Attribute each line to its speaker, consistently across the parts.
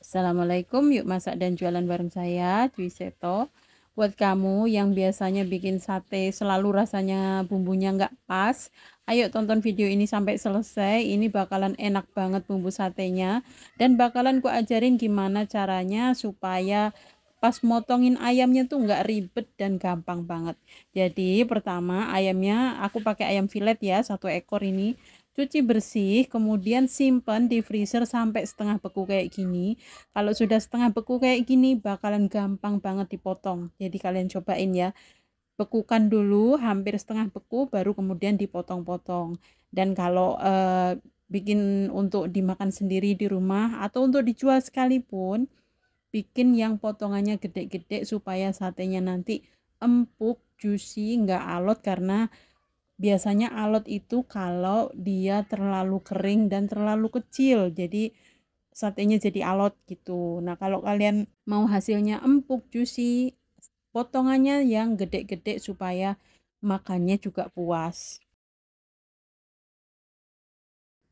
Speaker 1: Assalamualaikum, yuk masak dan jualan bareng saya, Dwi Seto. Buat kamu yang biasanya bikin sate selalu rasanya bumbunya nggak pas, ayo tonton video ini sampai selesai. Ini bakalan enak banget bumbu satenya dan bakalan ku ajarin gimana caranya supaya pas motongin ayamnya tuh nggak ribet dan gampang banget jadi pertama ayamnya aku pakai ayam filet ya satu ekor ini cuci bersih kemudian simpen di freezer sampai setengah beku kayak gini kalau sudah setengah beku kayak gini bakalan gampang banget dipotong jadi kalian cobain ya bekukan dulu hampir setengah beku baru kemudian dipotong-potong dan kalau eh, bikin untuk dimakan sendiri di rumah atau untuk dijual sekalipun bikin yang potongannya gede-gede supaya satenya nanti empuk juicy nggak alot karena biasanya alot itu kalau dia terlalu kering dan terlalu kecil jadi satenya jadi alot gitu nah kalau kalian mau hasilnya empuk juicy potongannya yang gede-gede supaya makannya juga puas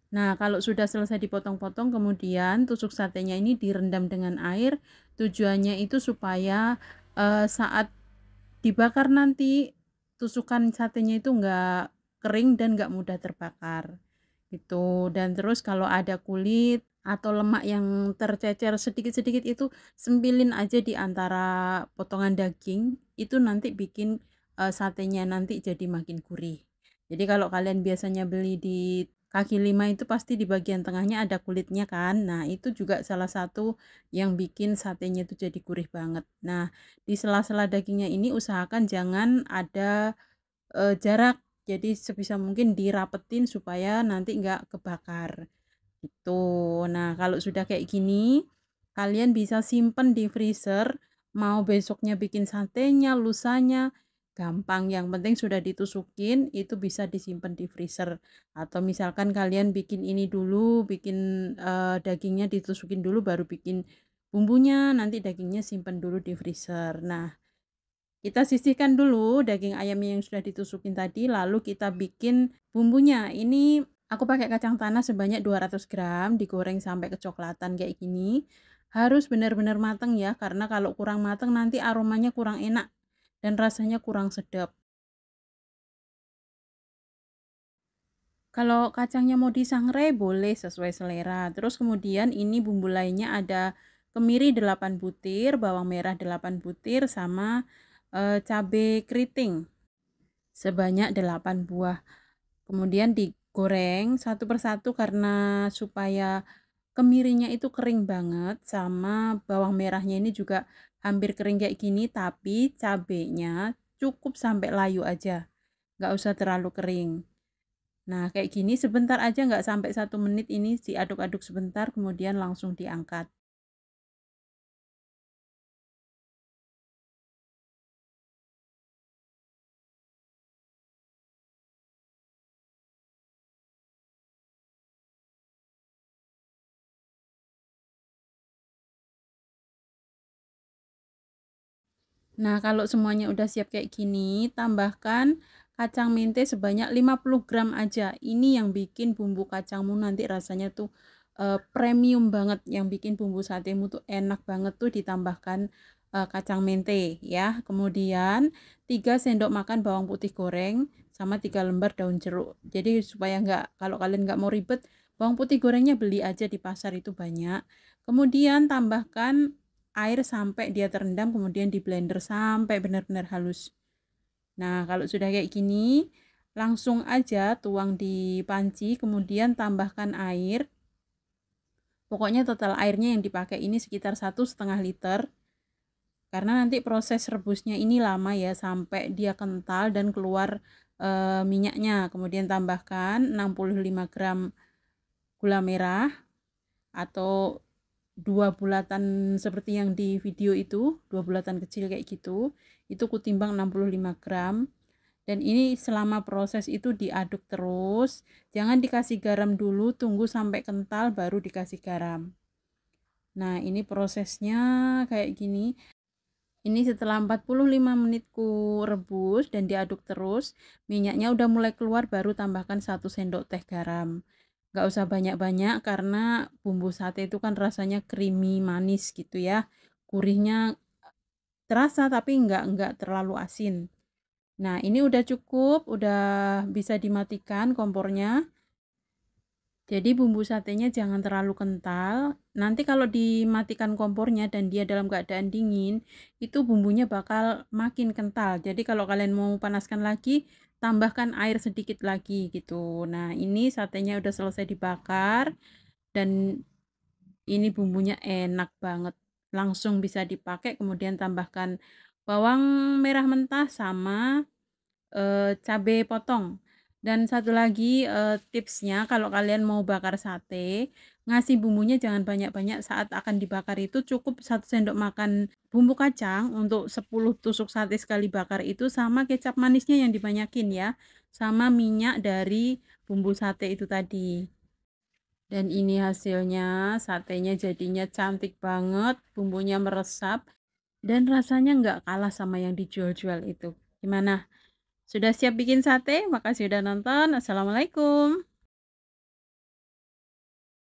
Speaker 1: Nah, kalau sudah selesai dipotong-potong, kemudian tusuk satenya ini direndam dengan air. Tujuannya itu supaya e, saat dibakar nanti tusukan satenya itu enggak kering dan enggak mudah terbakar. Gitu. Dan terus kalau ada kulit atau lemak yang tercecer sedikit-sedikit itu sembilin aja di antara potongan daging. Itu nanti bikin e, satenya nanti jadi makin gurih. Jadi kalau kalian biasanya beli di kaki lima itu pasti di bagian tengahnya ada kulitnya kan nah itu juga salah satu yang bikin satenya itu jadi gurih banget nah di sela-sela dagingnya ini usahakan jangan ada e, jarak jadi sebisa mungkin dirapetin supaya nanti nggak kebakar Itu. nah kalau sudah kayak gini kalian bisa simpen di freezer mau besoknya bikin satenya lusanya gampang yang penting sudah ditusukin itu bisa disimpan di freezer atau misalkan kalian bikin ini dulu bikin uh, dagingnya ditusukin dulu baru bikin bumbunya nanti dagingnya simpan dulu di freezer nah kita sisihkan dulu daging ayam yang sudah ditusukin tadi lalu kita bikin bumbunya ini aku pakai kacang tanah sebanyak 200 gram digoreng sampai kecoklatan kayak gini harus benar-benar mateng ya karena kalau kurang mateng nanti aromanya kurang enak dan rasanya kurang sedap. Kalau kacangnya mau disangrai boleh sesuai selera. Terus kemudian ini bumbu lainnya ada kemiri 8 butir, bawang merah 8 butir sama e, eh, cabai keriting sebanyak 8 buah. Kemudian digoreng satu persatu karena supaya kemirinya itu kering banget sama bawang merahnya ini juga hampir kering kayak gini tapi cabenya cukup sampai layu aja nggak usah terlalu kering nah kayak gini sebentar aja nggak sampai satu menit ini diaduk-aduk sebentar kemudian langsung diangkat Nah, kalau semuanya udah siap kayak gini, tambahkan kacang mente sebanyak 50 gram aja. Ini yang bikin bumbu kacangmu nanti rasanya tuh uh, premium banget. Yang bikin bumbu satemu tuh enak banget tuh ditambahkan uh, kacang mente ya. Kemudian 3 sendok makan bawang putih goreng sama 3 lembar daun jeruk. Jadi supaya nggak kalau kalian nggak mau ribet, bawang putih gorengnya beli aja di pasar itu banyak. Kemudian tambahkan air sampai dia terendam kemudian di blender sampai benar-benar halus nah kalau sudah kayak gini langsung aja tuang di panci kemudian tambahkan air pokoknya total airnya yang dipakai ini sekitar satu setengah liter karena nanti proses rebusnya ini lama ya sampai dia kental dan keluar e, minyaknya kemudian tambahkan 65 gram gula merah atau dua bulatan seperti yang di video itu dua bulatan kecil kayak gitu itu kutimbang 65 gram dan ini selama proses itu diaduk terus jangan dikasih garam dulu tunggu sampai kental baru dikasih garam nah ini prosesnya kayak gini ini setelah 45 menit ku rebus dan diaduk terus minyaknya udah mulai keluar baru tambahkan satu sendok teh garam nggak usah banyak-banyak karena bumbu sate itu kan rasanya creamy manis gitu ya gurihnya eh, terasa tapi nggak nggak terlalu asin nah ini udah cukup udah bisa dimatikan kompornya jadi bumbu satenya jangan terlalu kental nanti kalau dimatikan kompornya dan dia dalam keadaan dingin itu bumbunya bakal makin kental jadi kalau kalian mau panaskan lagi tambahkan air sedikit lagi gitu nah ini satenya udah selesai dibakar dan ini bumbunya enak banget langsung bisa dipakai kemudian tambahkan bawang merah mentah sama e, eh, cabai potong dan satu lagi uh, tipsnya kalau kalian mau bakar sate, ngasih bumbunya jangan banyak-banyak saat akan dibakar itu cukup satu sendok makan bumbu kacang untuk 10 tusuk sate sekali bakar itu sama kecap manisnya yang dibanyakin ya, sama minyak dari bumbu sate itu tadi. Dan ini hasilnya, satenya jadinya cantik banget, bumbunya meresap dan rasanya nggak kalah sama yang dijual-jual itu. Gimana? Sudah siap bikin sate? Makasih sudah nonton. Assalamualaikum.